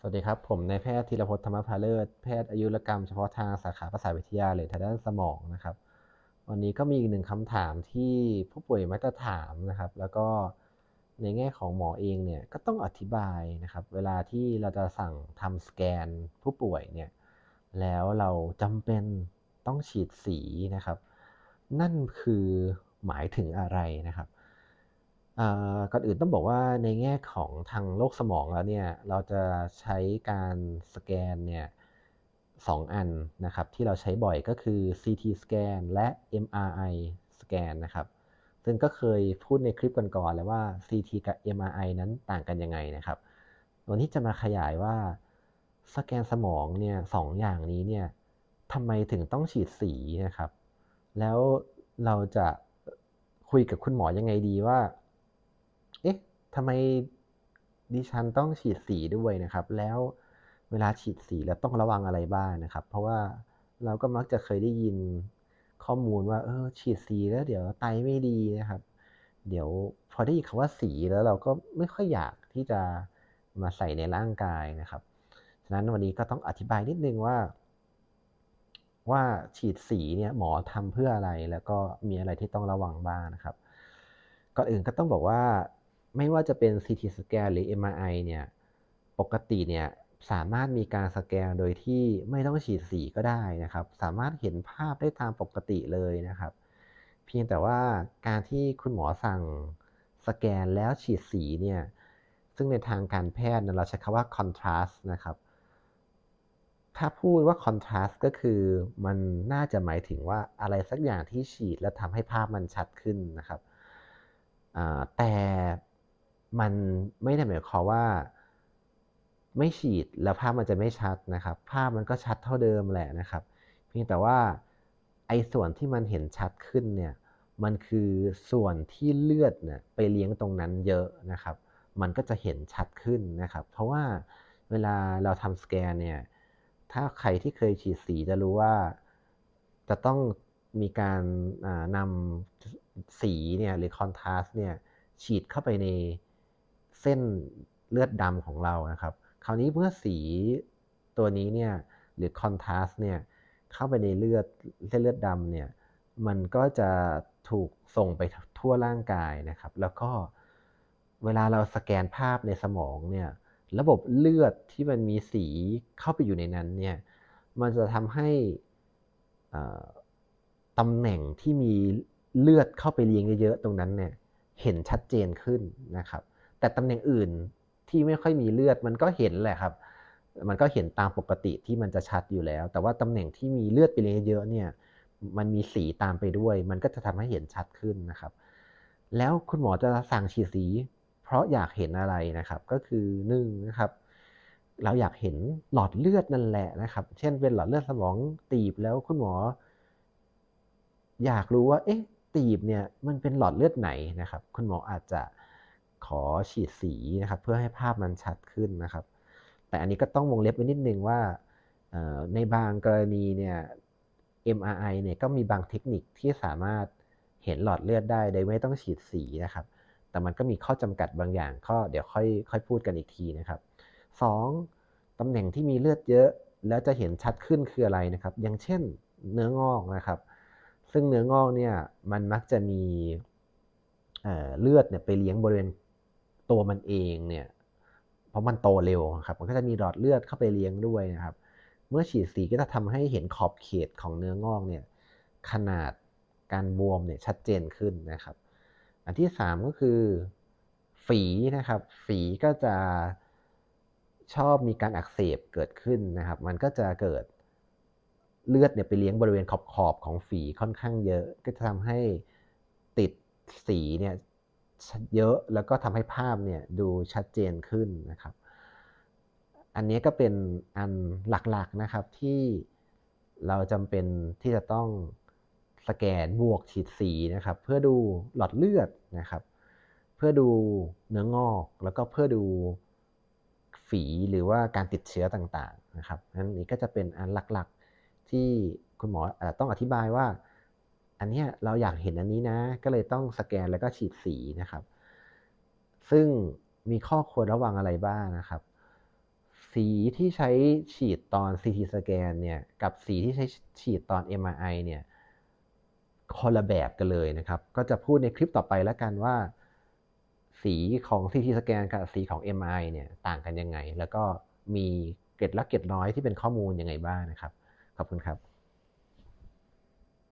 สวัสดีครับ ผมนายแพทย์ธีรพลธรรมพาเลิศแพทย์อายุรกรรมเฉพาะทางสาขาภาษาวิทยาเลยทางด้านสมองนะครับ วันนี้ก็มีอีกหนึ่งคำถามที่ผู้ป่วยมักจะถามนะครับ แล้วก็ในแง่ของหมอเองเนี่ยก็ต้องอธิบายนะครับ เวลาที่เราจะสั่งทำสแกนผู้ป่วยเนี่ย แล้วเราจำเป็นต้องฉีดสีนะครับ นั่นคือหมายถึงอะไรนะครับก่อนอื่นต้องบอกว่าในแง่ของทางโรคสมองแล้วเนี่ย เราจะใช้การสแกนเนี่ยสองอันนะครับ ที่เราใช้บ่อยก็คือ CT สแกนและ MRI สแกนนะครับ ซึ่งก็เคยพูดในคลิปก่อนๆแล้วว่า CT กับ MRI นั้นต่างกันยังไงนะครับ วันนี้จะมาขยายว่าสแกนสมองเนี่ยสองอย่างนี้เนี่ยทำไมถึงต้องฉีดสีนะครับ แล้วเราจะคุยกับคุณหมอยังไงดีว่าเอ๊ะ ทำไมดิฉันต้องฉีดสีด้วยนะครับ แล้วเวลาฉีดสีแล้วต้องระวังอะไรบ้างนะครับ เพราะว่าเราก็มักจะเคยได้ยินข้อมูลว่า เออฉีดสีแล้ว เดี๋ยวไตไม่ดีนะครับ เดี๋ยวพอได้ยินคำว่าสีแล้วเราก็ไม่ค่อยอยากที่จะมาใส่ในร่างกายนะครับ ฉะนั้นวันนี้ก็ต้องอธิบายนิดนึงว่า ว่าฉีดสีเนี่ยหมอทำเพื่ออะไร แล้วก็มีอะไรที่ต้องระวังบ้างนะครับ ก่อนอื่นก็ต้องบอกว่าไม่ว่าจะเป็น CT สแกนหรือ MRI เนี่ยปกติเนี่ยสามารถมีการสแกนโดยที่ไม่ต้องฉีดสีก็ได้นะครับ สามารถเห็นภาพได้ตามปกติเลยนะครับ เพียงแต่ว่าการที่คุณหมอสั่งสแกนแล้วฉีดสีเนี่ยซึ่งในทางการแพทย์เราใช้คำว่า contrast นะครับ ถ้าพูดว่า contrast ก็คือมันน่าจะหมายถึงว่าอะไรสักอย่างที่ฉีดแล้วทำให้ภาพมันชัดขึ้นนะครับแต่มันไม่ได้หมายความว่าไม่ฉีดแล้วภาพมันจะไม่ชัดนะครับ ภาพมันก็ชัดเท่าเดิมแหละนะครับ เพียงแต่ว่าไอ้ส่วนที่มันเห็นชัดขึ้นเนี่ยมันคือส่วนที่เลือดเนี่ยไปเลี้ยงตรงนั้นเยอะนะครับ มันก็จะเห็นชัดขึ้นนะครับ เพราะว่าเวลาเราทำสแกนเนี่ยถ้าใครที่เคยฉีดสีจะรู้ว่า จะต้องมีการนำสีเนี่ยหรือคอนทราสต์เนี่ยฉีดเข้าไปในส้นเลือดดำของเรานะครับ คราวนี้เมื่อสีตัวนี้เนี่ยหรือคอนทราสเนี่ยเข้าไปในเลือดเส้นเลือดดำเนี่ย มันก็จะถูกส่งไปทั่วร่างกายนะครับ แล้วก็เวลาเราสแกนภาพในสมองเนี่ย ระบบเลือดที่มันมีสีเข้าไปอยู่ในนั้นเนี่ย มันจะทำให้ตำแหน่งที่มีเลือดเข้าไปเลี้ยงเยอะๆตรงนั้นเนี่ย เห็นชัดเจนขึ้นนะครับแต่ตำแหน่งอื่นที่ไม่ค่อยมีเลือดมันก็เห็นแหละครับ มันก็เห็นตามปกติที่มันจะชัดอยู่แล้ว แต่ว่าตำแหน่งที่มีเลือดไปเลยเยอะเนี่ย มันมีสีตามไปด้วย มันก็จะทำให้เห็นชัดขึ้นนะครับ แล้วคุณหมอจะสั่งฉีดสี เพราะอยากเห็นอะไรนะครับ ก็คือหนึ่งนะครับ เราอยากเห็นหลอดเลือดนั่นแหละนะครับ เช่นเป็นหลอดเลือดสมองตีบแล้วคุณหมอ อยากรู้ว่า เอ๊ะ ตีบเนี่ยมันเป็นหลอดเลือดไหนนะครับ คุณหมออาจจะขอฉีดสีนะครับเพื่อให้ภาพมันชัดขึ้นนะครับ แต่อันนี้ก็ต้องวงเล็บไว้นิดนึงว่า ในบางกรณีเนี่ย MRI เนี่ยก็มีบางเทคนิคที่สามารถเห็นหลอดเลือดได้โดยไม่ต้องฉีดสีนะครับ แต่มันก็มีข้อจำกัดบางอย่างก็เดี๋ยวค่อยค่อยพูดกันอีกทีนะครับ 2. ตำแหน่งที่มีเลือดเยอะแล้วจะเห็นชัดขึ้นคืออะไรนะครับ อย่างเช่นเนื้องอกนะครับ ซึ่งเนื้องอกเนี่ยมันมักจะมีเลือดเนี่ยไปเลี้ยงบริเวณตัวมันเองเนี่ย เพราะมันโตเร็วครับ มันก็จะมีหลอดเลือดเข้าไปเลี้ยงด้วยนะครับ เมื่อฉีดสีก็จะทำให้เห็นขอบเขตของเนื้องอกเนี่ยขนาดการบวมเนี่ยชัดเจนขึ้นนะครับ อันที่3ก็คือฝีนะครับฝีก็จะชอบมีการอักเสบเกิดขึ้นนะครับ มันก็จะเกิดเลือดเนี่ยไปเลี้ยงบริเวณขอบขอบของฝีค่อนข้างเยอะก็จะทำให้ติดสีเนี่ยเยอะแล้วก็ทำให้ภาพเนี่ยดูชัดเจนขึ้นนะครับ อันนี้ก็เป็นอันหลักๆนะครับที่เราจำเป็นที่จะต้อง สแกนบวกฉีดสีนะครับ เพื่อดูหลอดเลือดนะครับ เพื่อดูเนื้องอกแล้วก็เพื่อดูฝีหรือว่าการติดเชื้อต่างๆนะครับนั้นนี้ก็จะเป็นอันหลักๆที่คุณหมอต้องอธิบายว่าอันนี้เราอยากเห็นอันนี้นะ ก็เลยต้องสแกนแล้วก็ฉีดสีนะครับ ซึ่งมีข้อควรระวังอะไรบ้างนะครับ สีที่ใช้ฉีดตอน CT สแกนเนี่ยกับสีที่ใช้ฉีดตอน MRI เนี่ยคนละแบบกันเลยนะครับ ก็จะพูดในคลิปต่อไปแล้วกันว่าสีของ CT สแกนกับสีของ MRI เนี่ยต่างกันยังไง แล้วก็มีเกร็ดละเกร็ดน้อยที่เป็นข้อมูลยังไงบ้างนะครับขอบคุณครับ